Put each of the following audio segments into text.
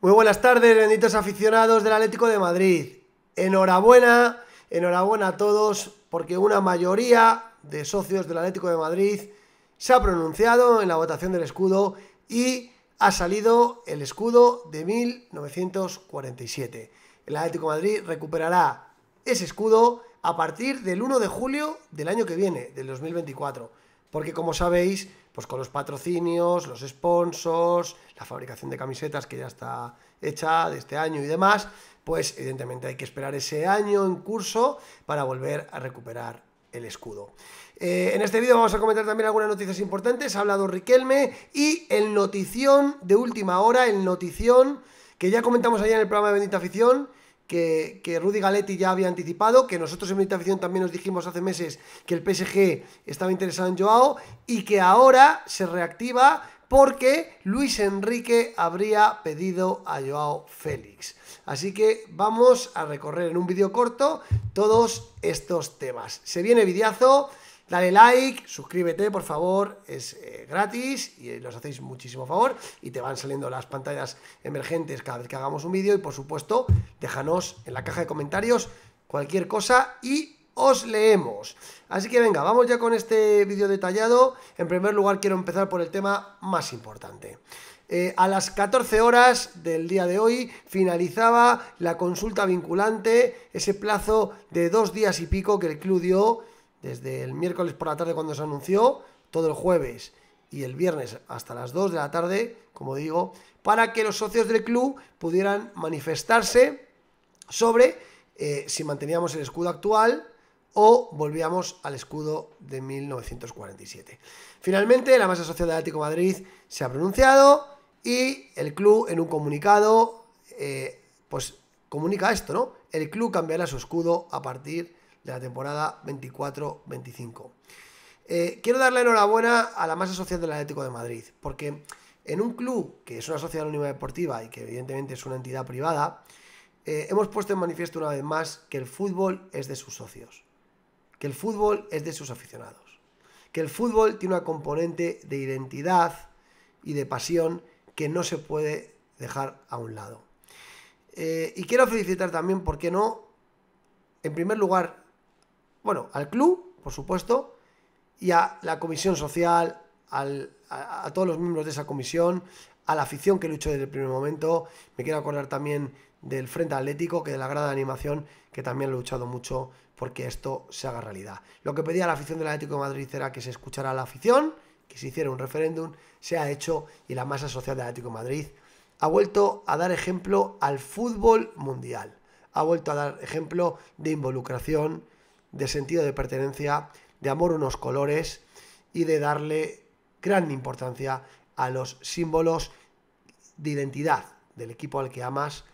Muy buenas tardes, benditos aficionados del Atlético de Madrid. Enhorabuena, enhorabuena a todos, porque una mayoría de socios del Atlético de Madrid se ha pronunciado en la votación del escudo y ha salido el escudo de 1947. El Atlético de Madrid recuperará ese escudo a partir del 1 de julio del año que viene, del 2024, porque como sabéis, pues con los patrocinios, los sponsors, la fabricación de camisetas que ya está hecha de este año y demás, pues evidentemente hay que esperar ese año en curso para volver a recuperar el escudo. Eh, en este vídeo vamos a comentar también algunas noticias importantes, ha hablado Riquelme y en notición de última hora, el notición que ya comentamos allá en el programa de Bendita Afición, que, Rudy Galetti ya había anticipado, que nosotros en Meditación también nos dijimos hace meses que el PSG estaba interesado en Joao y que ahora se reactiva porque Luis Enrique habría pedido a Joao Félix. Así que vamos a recorrer en un vídeo corto todos estos temas. Se viene videazo, Dale like, suscríbete, por favor, es eh, gratis y eh, nos hacéis muchísimo favor y te van saliendo las pantallas emergentes cada vez que hagamos un vídeo y por supuesto, déjanos en la caja de comentarios cualquier cosa y os leemos. Así que venga, vamos ya con este vídeo detallado. En primer lugar, quiero empezar por el tema más importante. Eh, a las 14 horas del día de hoy finalizaba la consulta vinculante, ese plazo de dos días y pico que el club dio desde el miércoles por la tarde cuando se anunció, todo el jueves y el viernes hasta las 2 de la tarde, como digo, para que los socios del club pudieran manifestarse sobre eh, si manteníamos el escudo actual o volvíamos al escudo de 1947. Finalmente, la masa social de Atlético Madrid se ha pronunciado y el club en un comunicado, eh, pues comunica esto, ¿no? El club cambiará su escudo a partir de la temporada 24-25. Eh, quiero darle enhorabuena a la masa social del Atlético de Madrid, porque en un club que es una sociedad anónima deportiva y que evidentemente es una entidad privada, eh, hemos puesto en manifiesto una vez más que el fútbol es de sus socios, que el fútbol es de sus aficionados, que el fútbol tiene una componente de identidad y de pasión que no se puede dejar a un lado. Eh, y quiero felicitar también, ¿por qué no? En primer lugar, bueno, al club, por supuesto, y a la comisión social, a, todos los miembros de esa comisión, a la afición que luchó desde el primer momento. Me quiero acordar también del Frente Atlético, que de la grada de animación, que también ha luchado mucho porque esto se haga realidad. Lo que pedía la afición del Atlético de Madrid era que se escuchara a la afición, que se hiciera un referéndum, se ha hecho y la masa social del Atlético de Madrid ha vuelto a dar ejemplo al fútbol mundial, ha vuelto a dar ejemplo de involucración de sentido de pertenencia, de amor unos colores y de darle gran importancia a los símbolos de identidad del equipo al que amas.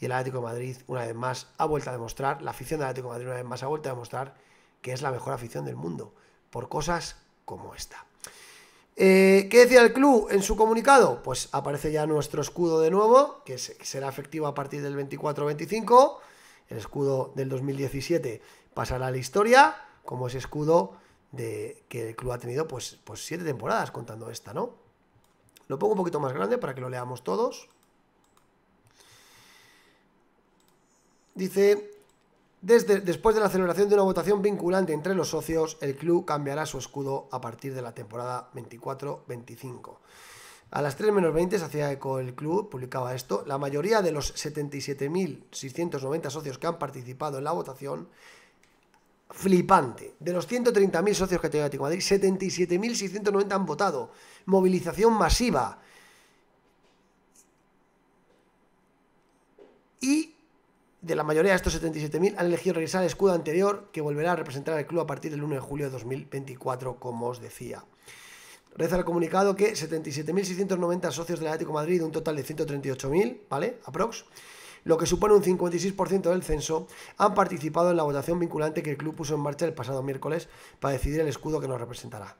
Y el Atlético de Madrid, una vez más, ha vuelto a demostrar, la afición del Atlético Madrid, una vez más, ha vuelto a demostrar que es la mejor afición del mundo, por cosas como esta. Eh, ¿Qué decía el club en su comunicado? Pues aparece ya nuestro escudo de nuevo, que será efectivo a partir del 24-25. El escudo del 2017 pasará a la historia como ese escudo de, que el club ha tenido pues, pues, siete temporadas contando esta, ¿no? Lo pongo un poquito más grande para que lo leamos todos. Dice, desde, después de la celebración de una votación vinculante entre los socios, el club cambiará su escudo a partir de la temporada 24-25. A las 3 menos 20 se hacía eco el club, publicaba esto. La mayoría de los 77.690 socios que han participado en la votación flipante. De los 130.000 socios que tiene Atlético Madrid, 77.690 han votado. Movilización masiva. Y de la mayoría de estos 77.000 han elegido regresar al escudo anterior que volverá a representar al club a partir del 1 de julio de 2024, como os decía. Reza el comunicado que 77.690 socios del Atlético de Madrid, un total de 138.000, ¿vale? Aprox lo que supone un 56% del censo, han participado en la votación vinculante que el club puso en marcha el pasado miércoles para decidir el escudo que nos representará.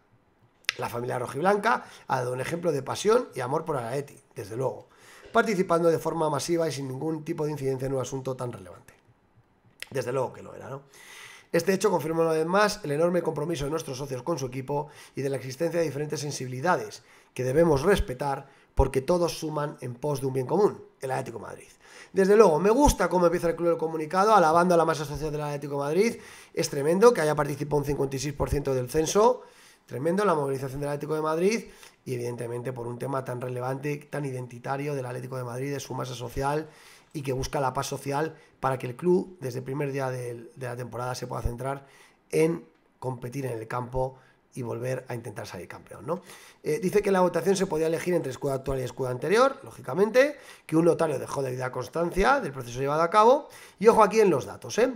La familia rojiblanca ha dado un ejemplo de pasión y amor por Araeti, desde luego, participando de forma masiva y sin ningún tipo de incidencia en un asunto tan relevante. Desde luego que lo era, ¿no? Este hecho confirma una vez más el enorme compromiso de nuestros socios con su equipo y de la existencia de diferentes sensibilidades que debemos respetar porque todos suman en pos de un bien común, el Atlético Madrid. Desde luego, me gusta cómo empieza el club el comunicado, alabando a la masa social del Atlético Madrid. Es tremendo que haya participado un 56% del censo. Tremendo la movilización del Atlético de Madrid y evidentemente por un tema tan relevante, tan identitario del Atlético de Madrid, de su masa social y que busca la paz social para que el club desde el primer día de la temporada se pueda centrar en competir en el campo y volver a intentar salir campeón. ¿no? Eh, dice que la votación se podía elegir entre escudo actual y escudo anterior, lógicamente, que un notario dejó de vida constancia del proceso llevado a cabo, y ojo aquí en los datos, ¿eh?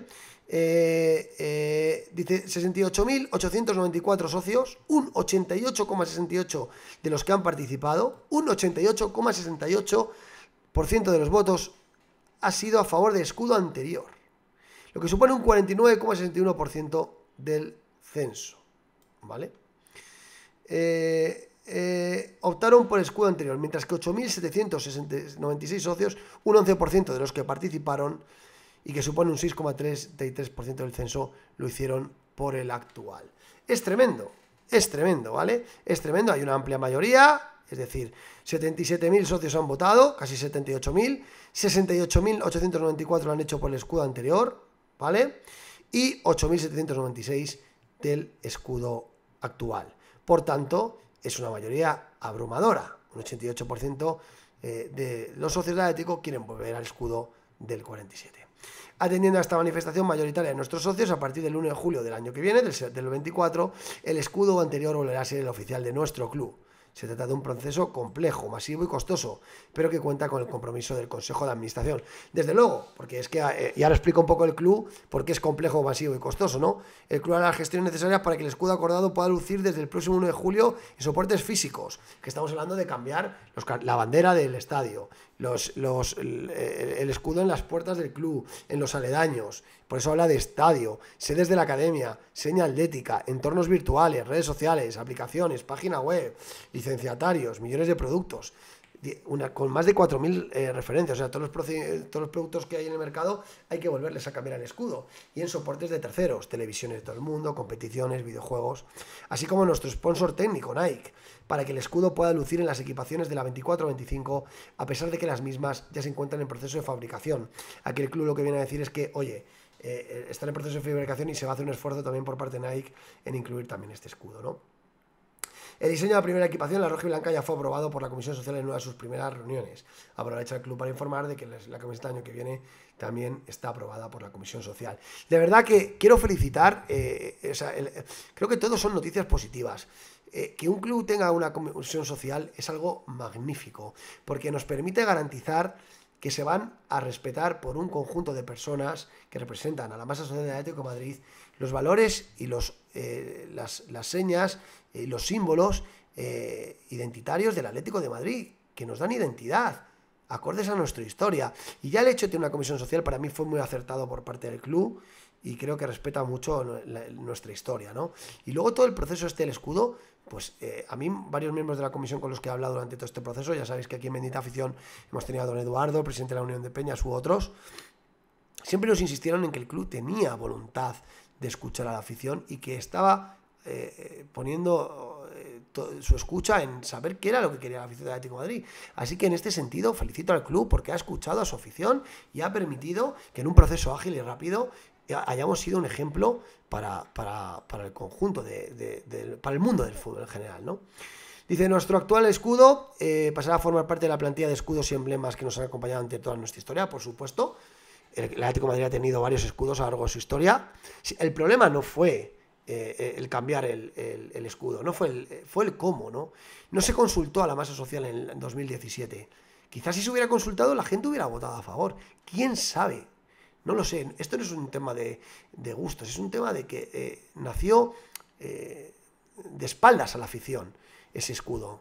eh, eh dice 68.894 socios, un 88,68 de los que han participado, un 88,68% de los votos ha sido a favor de escudo anterior, lo que supone un 49,61% del censo. ¿vale? Eh, eh, optaron por el escudo anterior, mientras que 8.796 socios, un 11% de los que participaron y que supone un 6,33% del censo, lo hicieron por el actual. Es tremendo, es tremendo, ¿vale? Es tremendo, hay una amplia mayoría, es decir, 77.000 socios han votado, casi 78.000, 68.894 lo han hecho por el escudo anterior, ¿vale? Y 8.796 del escudo actual. Por tanto, es una mayoría abrumadora. Un 88% eh, de los socios de Atlético quieren volver al escudo del 47. Atendiendo a esta manifestación mayoritaria de nuestros socios, a partir del 1 de julio del año que viene, del 24, el escudo anterior volverá a ser el oficial de nuestro club. Se trata de un proceso complejo, masivo y costoso, pero que cuenta con el compromiso del Consejo de Administración. Desde luego, porque es que, eh, y ahora explico un poco el club, porque es complejo, masivo y costoso, ¿no? El club hará las gestiones necesarias para que el escudo acordado pueda lucir desde el próximo 1 de julio en soportes físicos, que estamos hablando de cambiar la bandera del estadio, los, los, el, escudo en las puertas del club, en los aledaños. Por eso habla de estadio, sedes de la academia, seña atlética, entornos virtuales, redes sociales, aplicaciones, página web, licenciatarios, millones de productos con más de 4.000 eh, referencias. O sea, todos los, productos que hay en el mercado hay que volverles a cambiar el escudo. Y en soportes de terceros, televisiones de todo el mundo, competiciones, videojuegos, así como nuestro sponsor técnico, Nike, para que el escudo pueda lucir en las equipaciones de la 24-25, a pesar de que las mismas ya se encuentran en proceso de fabricación. Aquí el club lo que viene a decir es que, oye, eh, eh, está en proceso de fabricación y se va a hacer un esfuerzo también por parte de Nike en incluir también este escudo, ¿no? El diseño de la primera equipación, la roja y blanca, ya fue aprobado por la Comisión Social en una de sus primeras reuniones. Aprovecha el club para informar de que la camiseta del año que viene también está aprobada por la Comisión Social. De verdad que quiero felicitar, eh, creo que todos son noticias positivas. Eh, que un club tenga una comisión social es algo magnífico, porque nos permite garantizar que se van a respetar por un conjunto de personas que representan a la masa social de Atlético de Madrid los valores y los eh, las, las, señas, eh, los símbolos eh, identitarios del Atlético de Madrid, que nos dan identidad, acordes a nuestra historia. Y ya el hecho de tener una comisión social para mí fue muy acertado por parte del club y creo que respeta mucho nuestra historia, ¿no? Y luego todo el proceso este del escudo, pues a mí varios miembros de la comisión con los que he hablado durante todo este proceso, ya sabéis que aquí en Bendita Afición hemos tenido a don Eduardo, presidente de la Unión de Peñas u otros, siempre nos insistieron en que el club tenía voluntad de escuchar a la afición y que estaba eh, eh, poniendo eh, su escucha en saber qué era lo que quería la afición de Atlético de Madrid. Así que en este sentido felicito al club porque ha escuchado a su afición y ha permitido que en un proceso ágil y rápido hayamos sido un ejemplo para, el conjunto, de, para el mundo del fútbol en general, ¿no? Dice, nuestro actual escudo pasará a formar parte de la plantilla de escudos y emblemas que nos han acompañado ante toda nuestra historia, por supuesto el Atlético de Madrid ha tenido varios escudos a lo largo de su historia. El problema no fue eh, eh, el cambiar el, escudo, no fue el, eh, fue el cómo, ¿no? No se consultó a la masa social en, 2017. Quizás si se hubiera consultado, la gente hubiera votado a favor. ¿Quién sabe? No lo sé. Esto no es un tema de, gustos, es un tema de que nació de espaldas a la afición ese escudo.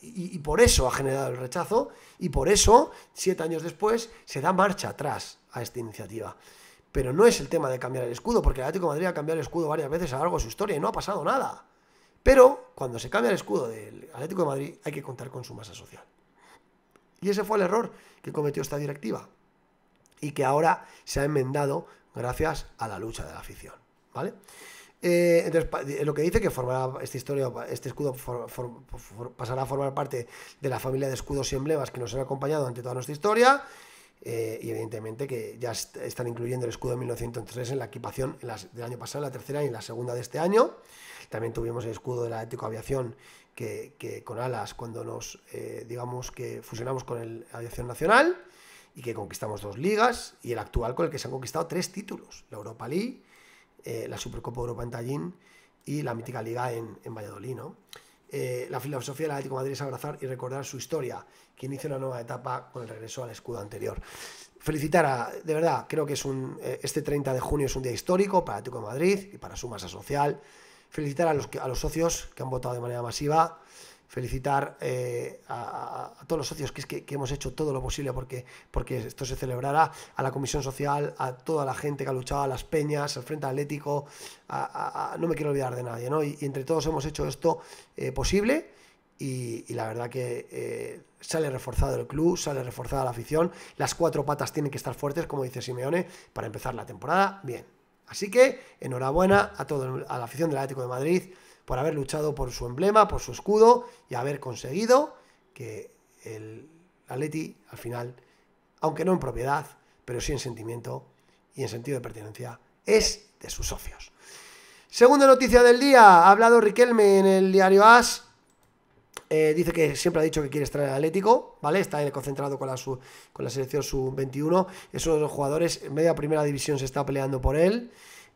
y, por eso ha generado el rechazo y por eso, siete años después, se da marcha atrás a esta iniciativa. Pero no es el tema de cambiar el escudo, porque el Atlético de Madrid ha cambiado el escudo varias veces a lo largo de su historia y no ha pasado nada. Pero cuando se cambia el escudo del Atlético de Madrid hay que contar con su masa social. Y ese fue el error que cometió esta directiva y que ahora se ha enmendado gracias a la lucha de la afición. ¿Vale? Eh, entonces, lo que dice que formará esta historia, este escudo pasará a formar parte de la familia de escudos y emblemas que nos han acompañado ante toda nuestra historia eh, y evidentemente que ya están incluyendo el escudo de 1903 en la equipación del año pasado, la tercera y la segunda de este año. También tuvimos el escudo de la ético Aviación que, con alas cuando nos, eh, digamos, que fusionamos con el Aviación Nacional y que conquistamos dos ligas y el actual con el que se han conquistado tres títulos, la Europa League, eh, la Supercopa Europa en Tallinn y la mítica liga en, en Valladolid, ¿no? Eh, la filosofía del Atlético de Madrid es abrazar y recordar su historia, que inicia una nueva etapa con el regreso al escudo anterior. Felicitar a, de verdad, creo que es un, eh, este 30 de junio es un día histórico para Atlético de Madrid y para su masa social. Felicitar a los, a los socios que han votado de manera masiva felicitar eh, a, todos los socios que, es que, hemos hecho todo lo posible porque, porque esto se celebrará, a la comisión social, a toda la gente que ha luchado, a las peñas, al Frente Atlético, no me quiero olvidar de nadie, ¿no? Y, entre todos hemos hecho esto eh, posible y, la verdad que eh, sale reforzado el club, sale reforzada la afición, las cuatro patas tienen que estar fuertes, como dice Simeone, para empezar la temporada bien. Así que enhorabuena a, todo, a la afición del Atlético de Madrid por haber luchado por su emblema, por su escudo y haber conseguido que el Atleti al final, aunque no en propiedad, pero sí en sentimiento y en sentido de pertenencia, es de sus socios. Segunda noticia del día, ha hablado Riquelme en el diario AS, eh, dice que siempre ha dicho que quiere estar en el Atlético, ¿vale? Está concentrado con la, selección sub-21. Esos uno de los jugadores, en media primera división se está peleando por él.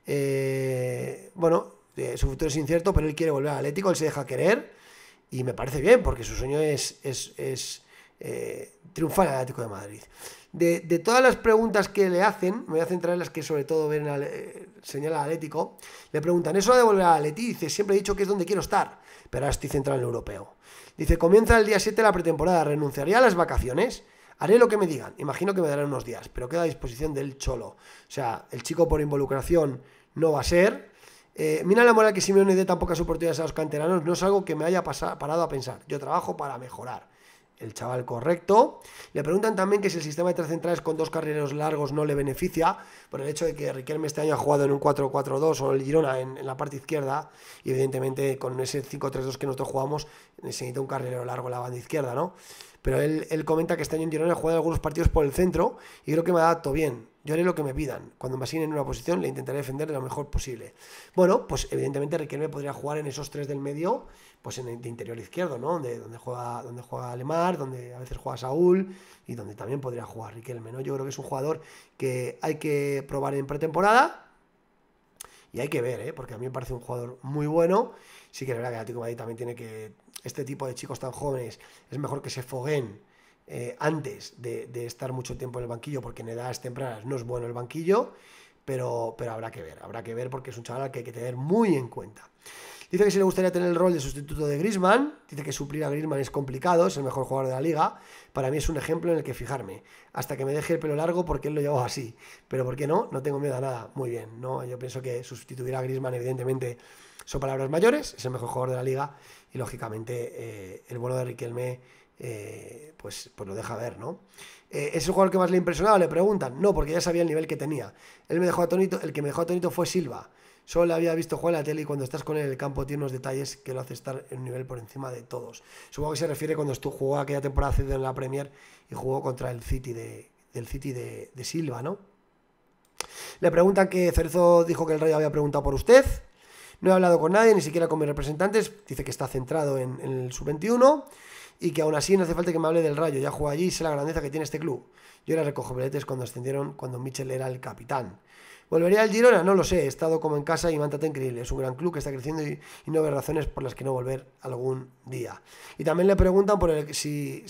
Eh, bueno, su futuro es incierto, pero él quiere volver al Atlético, él se deja querer y me parece bien, porque su sueño es, es, eh, triunfar en el Atlético de Madrid. De, todas las preguntas que le hacen, me voy a centrar en las que sobre todo ven al, eh, señala al Atlético, le preguntan, ¿eso de volver al Atlético? Dice, siempre he dicho que es donde quiero estar, pero ahora estoy centrado en el europeo. Dice, comienza el día 7 la pretemporada, renunciaría a las vacaciones, haré lo que me digan, imagino que me darán unos días, pero queda a disposición del cholo. O sea, el chico por involucración no va a ser, eh, mira la moral que Simeone dé tan pocas oportunidades a los canteranos, no es algo que me haya pasado, parado a pensar. Yo trabajo para mejorar el chaval correcto. Le preguntan también que si el sistema de tres centrales con dos carrileros largos no le beneficia, por el hecho de que Riquelme este año ha jugado en un 4-4-2 o el Girona en, la parte izquierda, y evidentemente con ese 5-3-2 que nosotros jugamos, necesita un carrilero largo en la banda izquierda, ¿no? Pero él, él comenta que este año en Girona ha jugado algunos partidos por el centro y creo que me ha adapto bien. Yo haré lo que me pidan. Cuando me asignen una posición, le intentaré defender de lo mejor posible. Bueno, pues evidentemente Riquelme podría jugar en esos tres del medio pues en el de interior izquierdo, ¿no? Donde, juega, donde juega Alemar, donde a veces juega Saúl y donde también podría jugar Riquelme, ¿no? Yo creo que es un jugador que hay que probar en pretemporada y hay que ver, ¿eh? Porque a mí me parece un jugador muy bueno. Sí que es verdad que Atlético Madrid también tiene que. Este tipo de chicos tan jóvenes es mejor que se foguen. Eh, antes de, estar mucho tiempo en el banquillo, porque en edades tempranas no es bueno el banquillo, pero, pero habrá que ver, habrá que ver porque es un chaval que hay que tener muy en cuenta. Dice que si le gustaría tener el rol de sustituto de Grisman. Dice que suplir a Grisman es complicado, es el mejor jugador de la liga. Para mí es un ejemplo en el que fijarme. Hasta que me deje el pelo largo porque él lo llevaba así. Pero ¿por qué no? No tengo miedo a nada. Muy bien. No, yo pienso que sustituir a Grisman, evidentemente, son palabras mayores. Es el mejor jugador de la liga. Y lógicamente, eh, el vuelo de Riquelme. Eh, pues, pues lo deja ver, ¿no? Eh, ¿Es el jugador que más le impresionaba? Le preguntan. No, porque ya sabía el nivel que tenía. Él me dejó atónito, el que me dejó atónito fue Silva. Solo había visto jugar en la tele y cuando estás con él en el campo tiene unos detalles que lo hace estar en un nivel por encima de todos. Supongo que se refiere cuando estuvo, jugó aquella temporada en la Premier y jugó contra el City de, del City de, Silva, ¿no? Le preguntan que Cerezo dijo que el Rayo había preguntado por usted. No he hablado con nadie, ni siquiera con mis representantes. Dice que está centrado en, el sub-21 y que aún así no hace falta que me hable del Rayo. Ya jugó allí y sé la grandeza que tiene este club. Yo era recojo cuando ascendieron, cuando Mitchell era el capitán. ¿Volvería al Girona? No lo sé, he estado como en casa y me increíble. Es un gran club que está creciendo y, no veo razones por las que no volver algún día. Y también le preguntan por el, si,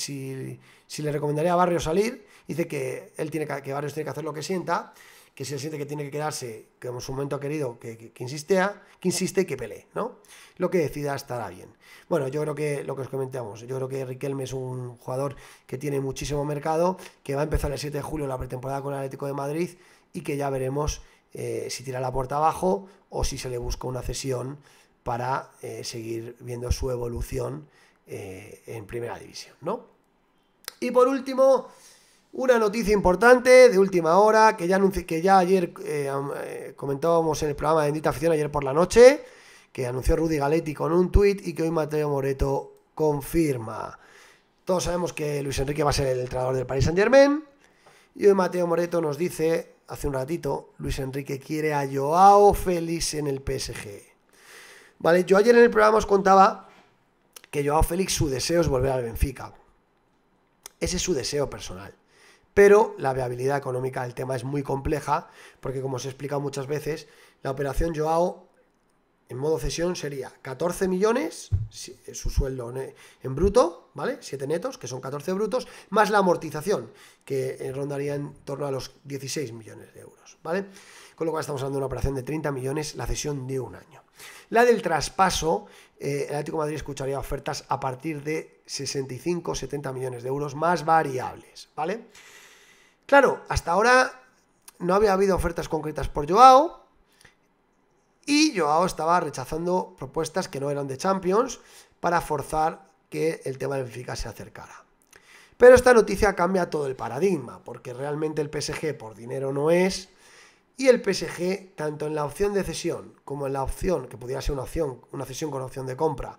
le recomendaría a Barrio salir. Dice que, él tiene que, Barrios tiene que hacer lo que sienta, que si él siente que tiene que quedarse, que en su momento ha querido, que, que, que insiste y que pelee, ¿no? Lo que decida estará bien. Bueno, yo creo que lo que os comentamos, yo creo que Riquelme es un jugador que tiene muchísimo mercado, que va a empezar el 7 de julio la pretemporada con el Atlético de Madrid y que ya veremos eh, si tira la puerta abajo o si se le busca una cesión para eh, seguir viendo su evolución eh, en primera división, ¿no? Y por último, una noticia importante de última hora que ya, que ya ayer comentábamos en el programa de Bendita Afición, ayer por la noche, que anunció Rudy Galetti con un tuit y que hoy Mateo Moreto confirma. Todos sabemos que Luis Enrique va a ser el entrenador del Paris Saint Germain y hoy Mateo Moreto nos dice hace un ratito, Luis Enrique quiere a Joao Félix en el PSG. Vale, yo ayer en el programa os contaba que Joao Félix su deseo es volver al Benfica. Ese es su deseo personal. Pero la viabilidad económica del tema es muy compleja, porque como os he explicado muchas veces, la operación Joao en modo cesión sería 14 millones, eh, su sueldo en bruto, ¿vale? 7 netos, que son 14 brutos, más la amortización, que eh, rondaría en torno a los 16 millones de euros, ¿vale? Con lo cual estamos hablando de una operación de 30 millones, la cesión de un año. La del traspaso, eh, el Atlético Madrid escucharía ofertas a partir de 65, 70 millones de euros más variables, ¿vale? Claro, hasta ahora no había habido ofertas concretas por Joao, y Joao estaba rechazando propuestas que no eran de Champions para forzar que el tema del Benfica se acercara. Pero esta noticia cambia todo el paradigma, porque realmente el PSG por dinero no es, y el PSG, tanto en la opción de cesión como en la opción, que pudiera ser una opción, una cesión con opción de compra,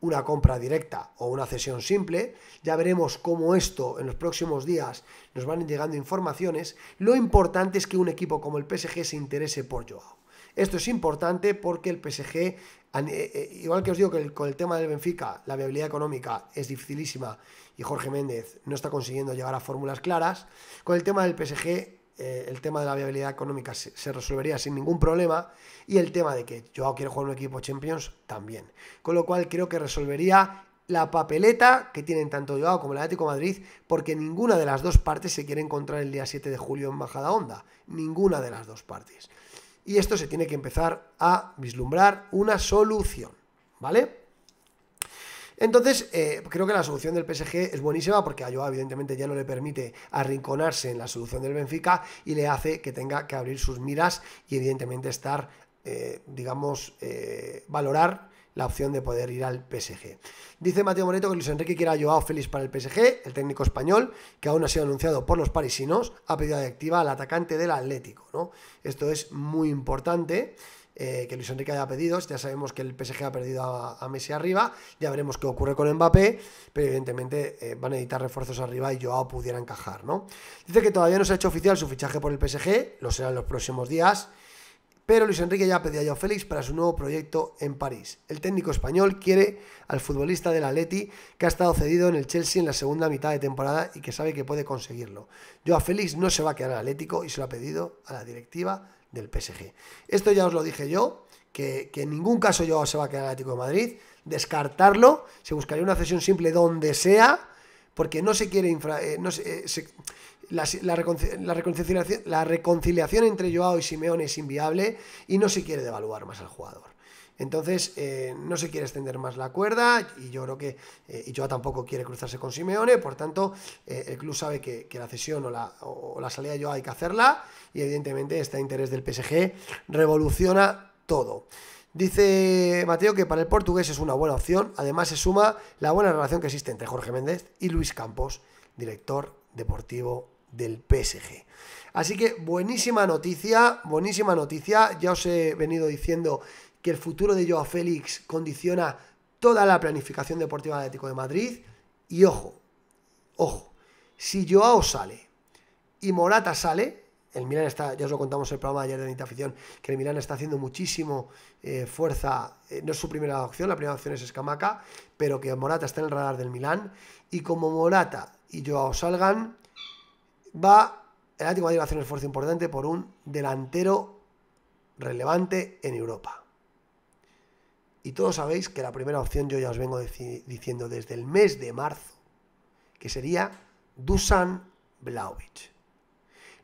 una compra directa o una cesión simple. Ya veremos cómo esto en los próximos días nos van llegando informaciones. Lo importante es que un equipo como el PSG se interese por Joao. Esto es importante porque el PSG, eh, eh, igual que os digo que con el tema del Benfica, la viabilidad económica es dificilísima y Jorge Méndez no está consiguiendo llegar a fórmulas claras, con el tema del PSG eh, el tema de la viabilidad económica se, resolvería sin ningún problema y el tema de que Joao quiere jugar un equipo Champions también. Con lo cual creo que resolvería la papeleta que tienen tanto Joao como el Atlético Madrid porque ninguna de las dos partes se quiere encontrar el día 7 de julio en Bajada Onda. Ninguna de las dos partes y esto se tiene que empezar a vislumbrar una solución, ¿vale? Entonces, eh, creo que la solución del PSG es buenísima porque a Joao evidentemente ya no le permite arrinconarse en la solución del Benfica y le hace que tenga que abrir sus miras y evidentemente estar, eh, digamos, eh, valorar la opción de poder ir al PSG. Dice Mateo Moreto que Luis Enrique quiere a Joao Félix para el PSG, el técnico español, que aún ha sido anunciado por los parisinos, ha pedido activa al atacante del Atlético. Esto es muy importante. Eh, que Luis Enrique haya pedido, ya sabemos que el PSG ha perdido a, Messi arriba, ya veremos qué ocurre con Mbappé, pero evidentemente eh, van a necesitar refuerzos arriba y Joao pudiera encajar, Dice que todavía no se ha hecho oficial su fichaje por el PSG, lo será en los próximos días, pero Luis Enrique ya pedía a Joao Félix para su nuevo proyecto en París. El técnico español quiere al futbolista del Atleti que ha estado cedido en el Chelsea en la segunda mitad de temporada y que sabe que puede conseguirlo. Joao Félix no se va a quedar al Atlético y se lo ha pedido a la directiva del PSG. Esto ya os lo dije yo, que, en ningún caso Joao se va a quedar al Atlético de Madrid, descartarlo, se buscaría una cesión simple donde sea, porque no se quiere infra, eh, no se, eh, la, reconciliación, la, reconciliación, entre Joao y Simeone es inviable y no se quiere devaluar más al jugador. Entonces, eh, no se quiere extender más la cuerda y yo creo que eh, y Joao tampoco quiere cruzarse con Simeone, por tanto, eh, el club sabe que, la cesión o la, o la, salida de Joao hay que hacerla y evidentemente este interés del PSG revoluciona todo. Dice Mateo que para el portugués es una buena opción, además se suma la buena relación que existe entre Jorge Méndez y Luis Campos, director deportivo del PSG. Así que buenísima noticia, buenísima noticia. Ya os he venido diciendo que el futuro de Joao Félix condiciona toda la planificación deportiva del Atlético de Madrid. Y ojo, ojo, si Joao sale y Morata sale, el Milan está, ya os lo contamos en el programa de ayer de Nita Afición, que el Milan está haciendo muchísimo eh, fuerza, eh, no es su primera opción, la primera opción es Escamaca, pero que Morata está en el radar del Milan, y como Morata y Joao salgan, va, el Atlético Madrid va a hacer un esfuerzo importante por un delantero relevante en Europa. Y todos sabéis que la primera opción yo ya os vengo diciendo desde el mes de marzo, que sería Dusan Blaovic.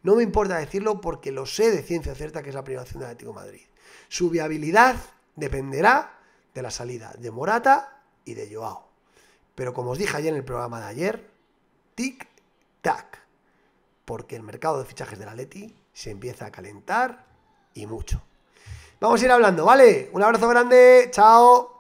No me importa decirlo porque lo sé de ciencia cierta que es la primera opción del Atlético Madrid. Su viabilidad dependerá de la salida de Morata y de Joao. Pero como os dije ayer en el programa de ayer, tic-tac porque el mercado de fichajes de la Leti se empieza a calentar y mucho. Vamos a ir hablando, ¿vale? Un abrazo grande, chao.